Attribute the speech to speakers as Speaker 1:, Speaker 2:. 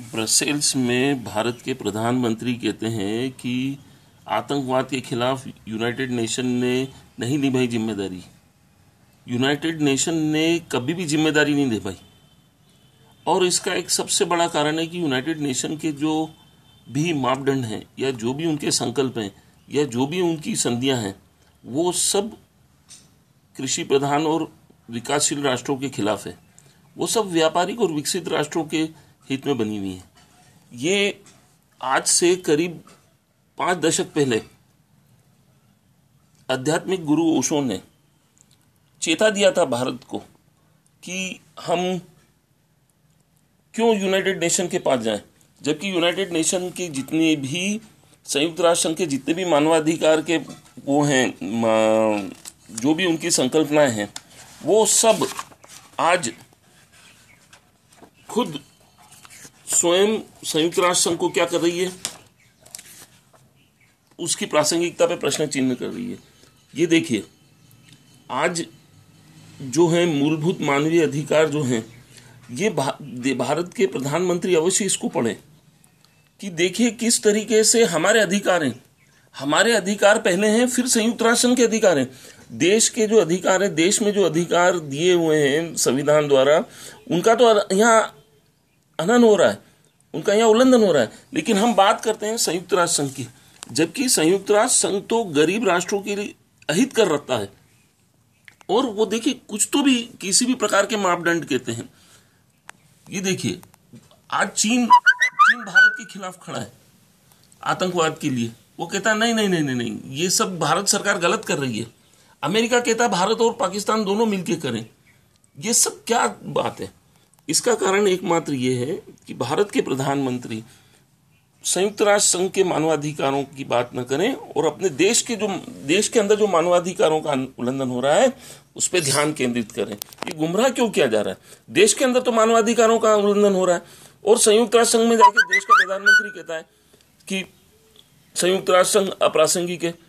Speaker 1: Brussels में भारत के प्रधानमंत्री कहते हैं कि आतंकवाद के खिलाफ यूनाइटेड नेशन ने नहीं निभाई जिम्मेदारी यूनाइटेड नेशन ने कभी भी जिम्मेदारी नहीं निभाई और इसका एक सबसे बड़ा कारण है कि यूनाइटेड नेशन के जो भी मापदंड हैं या जो भी उनके संकल्प हैं या जो भी उनकी संधियां हैं वो सब कृषि प्रधान और विकासशील राष्ट्रों के खिलाफ है वो सब व्यापारिक और विकसित राष्ट्रों के हित में बनी हुई है ये आज से करीब पांच दशक पहले आध्यात्मिक गुरु ओशो ने चेता दिया था भारत को कि हम क्यों यूनाइटेड नेशन के पास जाएं जबकि यूनाइटेड नेशन की जितने भी संयुक्त राष्ट्र संघ के जितने भी मानवाधिकार के वो हैं जो भी उनकी संकल्पनाएं हैं वो सब आज खुद स्वयं संयुक्त राष्ट्र संघ को क्या कर रही है उसकी प्रासंगिकता पे प्रश्न चिन्ह कर रही है ये देखिए आज जो है मूलभूत मानवीय अधिकार जो है ये भा, भारत के प्रधानमंत्री अवश्य इसको पढ़े कि देखिए किस तरीके से हमारे अधिकार हैं हमारे अधिकार पहले हैं फिर संयुक्त राष्ट्र के अधिकार हैं देश के जो अधिकार हैं देश में जो अधिकार दिए हुए हैं संविधान द्वारा उनका तो यहाँ अनन हो रहा है उनका यहाँ उल्लंघन हो रहा है लेकिन हम बात करते हैं संयुक्त राष्ट्र संघ की जबकि संयुक्त राष्ट्र संघ तो गरीब राष्ट्रों के लिए अहित कर रखता है और वो देखिए कुछ तो भी किसी भी प्रकार के मापदंड कहते हैं ये देखिए आज चीन चीन भारत के खिलाफ खड़ा है आतंकवाद के लिए वो कहता है नहीं नहीं नहीं नहीं नहीं ये सब भारत सरकार गलत कर रही है अमेरिका कहता है भारत और पाकिस्तान दोनों मिलकर करें ये सब क्या बात है इसका कारण एकमात्र ये है कि भारत के प्रधानमंत्री संयुक्त राष्ट्र संघ के मानवाधिकारों की बात न करें और अपने देश के जो देश के अंदर जो मानवाधिकारों का उल्लंघन हो रहा है उस पर ध्यान केंद्रित करें ये गुमराह क्यों किया जा रहा है देश के अंदर तो मानवाधिकारों का उल्लंघन हो रहा है और संयुक्त राष्ट्र संघ में जाकर देश का प्रधानमंत्री कहता है कि संयुक्त राष्ट्र संघ अप्रासंगिक है